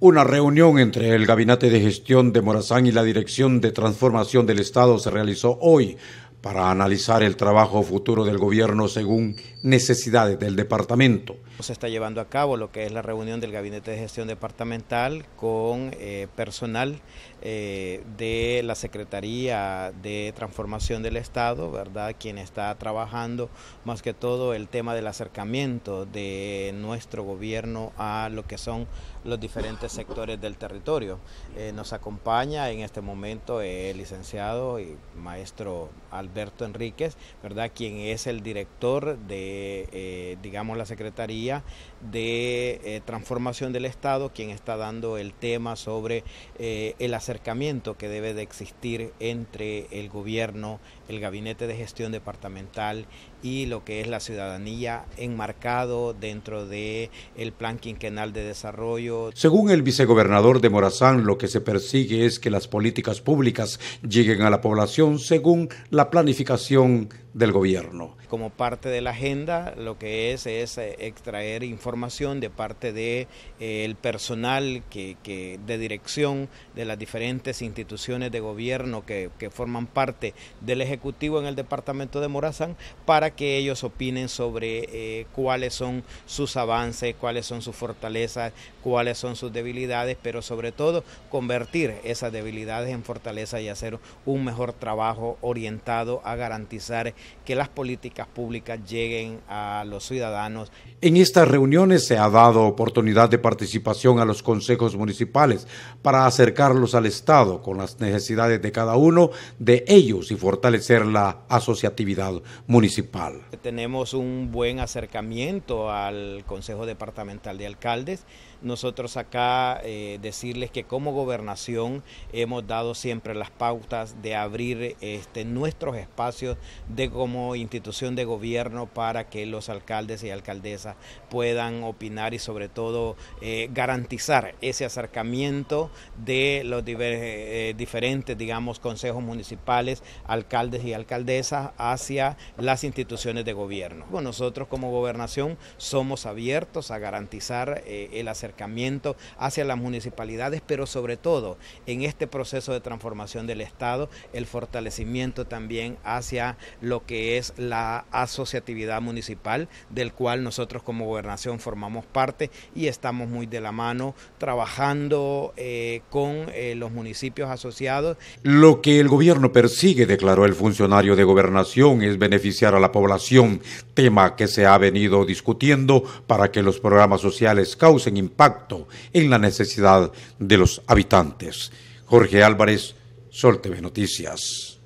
Una reunión entre el Gabinete de Gestión de Morazán y la Dirección de Transformación del Estado se realizó hoy para analizar el trabajo futuro del gobierno según necesidades del departamento. Se está llevando a cabo lo que es la reunión del Gabinete de Gestión Departamental con eh, personal eh, de la Secretaría de Transformación del Estado, ¿verdad? Quien está trabajando más que todo el tema del acercamiento de nuestro gobierno a lo que son los diferentes sectores del territorio. Eh, nos acompaña en este momento el licenciado y maestro Alberto Alberto Enríquez, ¿verdad? Quien es el director de, eh, digamos, la Secretaría de eh, Transformación del Estado, quien está dando el tema sobre eh, el acercamiento que debe de existir entre el gobierno, el gabinete de gestión departamental y lo que es la ciudadanía enmarcado dentro de el plan quinquenal de desarrollo. Según el vicegobernador de Morazán, lo que se persigue es que las políticas públicas lleguen a la población según la planificación del gobierno. Como parte de la agenda, lo que es es eh, extraer información de parte del de, eh, el personal que, de dirección de las diferentes instituciones de gobierno que, forman parte del Ejecutivo en el Departamento de Morazán para que ellos opinen sobre eh, cuáles son sus avances, cuáles son sus fortalezas, cuáles son sus debilidades, pero sobre todo convertir esas debilidades en fortalezas y hacer un mejor trabajo orientado a garantizar que las políticas públicas lleguen a los ciudadanos. En estas reuniones se ha dado oportunidad de participación a los consejos municipales para acercarlos al Estado con las necesidades de cada uno de ellos y fortalecer la asociatividad municipal. Tenemos un buen acercamiento al Consejo Departamental de Alcaldes nosotros acá eh, decirles que como gobernación hemos dado siempre las pautas de abrir este, nuestros espacios de como institución de gobierno para que los alcaldes y alcaldesas puedan opinar y sobre todo eh, garantizar ese acercamiento de los eh, diferentes, digamos, consejos municipales, alcaldes y alcaldesas hacia las instituciones de gobierno. Bueno, nosotros como gobernación somos abiertos a garantizar eh, el acercamiento hacia las municipalidades, pero sobre todo en este proceso de transformación del Estado, el fortalecimiento también hacia los que es la asociatividad municipal, del cual nosotros como gobernación formamos parte y estamos muy de la mano trabajando eh, con eh, los municipios asociados. Lo que el gobierno persigue, declaró el funcionario de gobernación, es beneficiar a la población, tema que se ha venido discutiendo para que los programas sociales causen impacto en la necesidad de los habitantes. Jorge Álvarez, Sol TV Noticias.